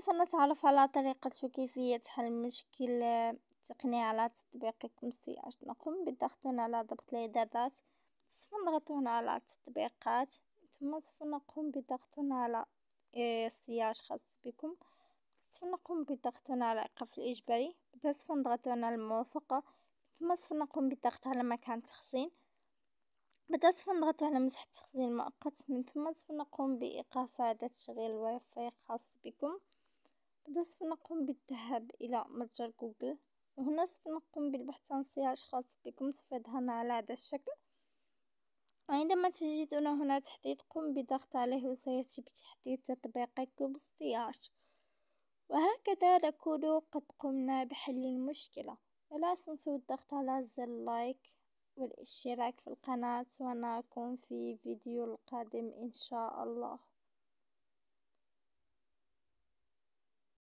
سوف نتعرف على طريقة وكيفية حل مشكل تقنية على تطبيق كمسي اش نقوم بالضغط هنا على ضبط الاعدادات سوف نضغط هنا على التطبيقات ثم سوف نقوم بالضغط هنا على آه، سياج خاص بكم سوف نقوم بالضغط هنا على الايقاف الاجباري بعدها سوف نضغط هنا على الموافقة ثم سوف نقوم بالضغط على مكان تخزين بعدها سوف نضغط على مسح التخزين مؤقت من ثم سوف نقوم بايقاف هذا تشغيل الواي فاي خاص بكم هنا سوف نقوم بالذهاب الى متجر جوجل وهنا سوف نقوم بالبحث عن سياج خاص بكم سوف يظهرنا على هذا الشكل وعندما تجدون هنا تحديث قم بالضغط عليه وسيأتي بتحديث تطبيقك السياج وهكذا نكون قد قمنا بحل المشكلة ولا تنسوا الضغط على زر لايك والاشتراك في القناة ونراكم في فيديو القادم إن شاء الله